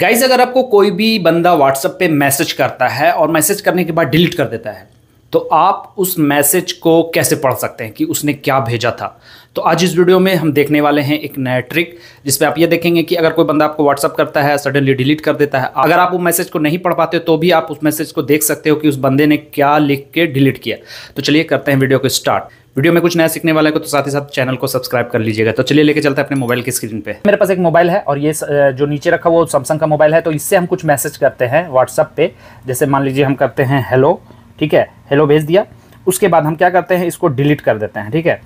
guys अगर आपको कोई भी बंदा व्हाट्सएप पे मैसेज करता है और मैसेज करने के बाद डिलीट कर देता है तो आप उस मैसेज को कैसे पढ़ सकते हैं कि उसने क्या भेजा था तो आज इस वीडियो में हम देखने वाले हैं एक नया ट्रिक जिसमें आप ये देखेंगे कि अगर कोई बंदा आपको व्हाट्सअप करता है सडनली डिलीट कर देता है अगर आप वो मैसेज को नहीं पढ़ पाते तो भी आप उस मैसेज को देख सकते हो कि उस बंदे ने क्या लिख के डिलीट किया तो चलिए करते हैं वीडियो को स्टार्ट वीडियो में कुछ नया सीखने वाला है तो साथ ही साथ चैनल को सब्सक्राइब कर लीजिएगा तो चलिए लेके चलते हैं अपने मोबाइल की स्क्रीन पे मेरे पास एक मोबाइल है और ये जो नीचे रखा हुआ सैमसंग का मोबाइल है तो इससे हम कुछ मैसेज करते हैं व्हाट्सअप पे जैसे मान लीजिए हम करते हैं हेलो ठीक है हेलो भेज दिया उसके बाद हम क्या करते हैं इसको डिलीट कर देते हैं ठीक है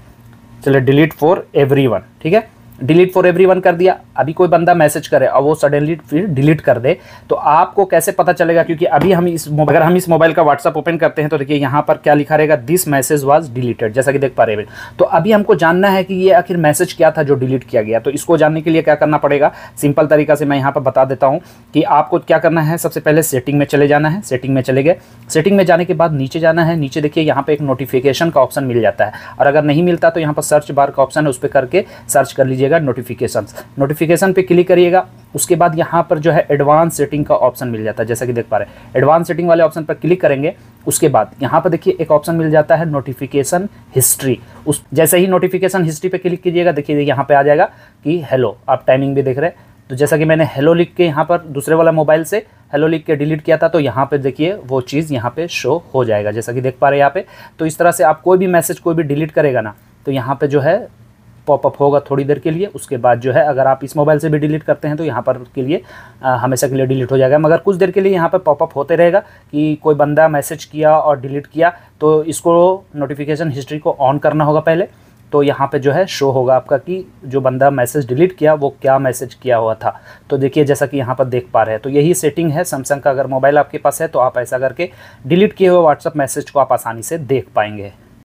चलिए डिलीट फॉर एवरी ठीक है डिलीट फॉर एवरी कर दिया अभी कोई बंदा मैसेज करे और वो सडनली फिर डिलीट कर दे तो आपको कैसे पता चलेगा क्योंकि अभी हम इस अगर हम इस मोबाइल का व्हाट्सअप ओपन करते हैं तो देखिए यहाँ पर क्या लिखा रहेगा दिस मैसेज वाज डिलीटेड जैसा कि देख पा रहे हैं तो अभी हमको जानना है कि ये आखिर मैसेज क्या था जो डिलीट किया गया तो इसको जानने के लिए क्या करना पड़ेगा सिंपल तरीका से मैं यहाँ पर बता देता हूँ कि आपको क्या करना है सबसे पहले सेटिंग में चले जाना है सेटिंग में चले गए सेटिंग में जाने के बाद नीचे जाना है नीचे देखिए यहाँ पर एक नोटिफिकेशन का ऑप्शन मिल जाता है और अगर नहीं मिलता तो यहाँ पर सर्च बार का ऑप्शन है उस पर करके सर्च कर लीजिएगा नोटिफिकेशन नोटिफिक नोटिफिकेशन पे क्लिक करिएगा उसके बाद यहाँ पर जो है एडवांस सेटिंग का ऑप्शन मिल जाता है जैसा कि देख पा रहे हैं एडवांस सेटिंग वाले ऑप्शन पर क्लिक करेंगे उसके बाद यहाँ पर देखिए एक ऑप्शन मिल जाता है नोटिफिकेशन हिस्ट्री उस जैसे ही नोटिफिकेशन हिस्ट्री पर क्लिक कीजिएगा देखिए यहाँ पर आ जाएगा कि हेलो आप टाइमिंग भी देख रहे हैं तो जैसा कि मैंने हेलो लिख के यहाँ पर दूसरे वाला मोबाइल से हेलो लिख के डिलीट किया था तो यहाँ पे देखिए वो चीज़ यहाँ पे शो हो जाएगा जैसा कि देख पा रहे हैं यहाँ पे तो इस तरह से आप कोई भी मैसेज कोई भी डिलीट करेगा ना तो यहाँ पे जो है पॉपअप होगा थोड़ी देर के लिए उसके बाद जो है अगर आप इस मोबाइल से भी डिलीट करते हैं तो यहाँ पर के लिए हमेशा के लिए डिलीट हो जाएगा मगर कुछ देर के लिए यहाँ पर पॉपअप होते रहेगा कि कोई बंदा मैसेज किया और डिलीट किया तो इसको नोटिफिकेशन हिस्ट्री को ऑन करना होगा पहले तो यहाँ पे जो है शो होगा आपका कि जो बंदा मैसेज डिलीट किया वो क्या मैसेज किया हुआ था तो देखिए जैसा कि यहाँ पर देख पा रहे हैं तो यही सेटिंग है सैमसंग का अगर मोबाइल आपके पास है तो आप ऐसा करके डिलीट किए हुए व्हाट्सअप मैसेज को आप आसानी से देख पाएंगे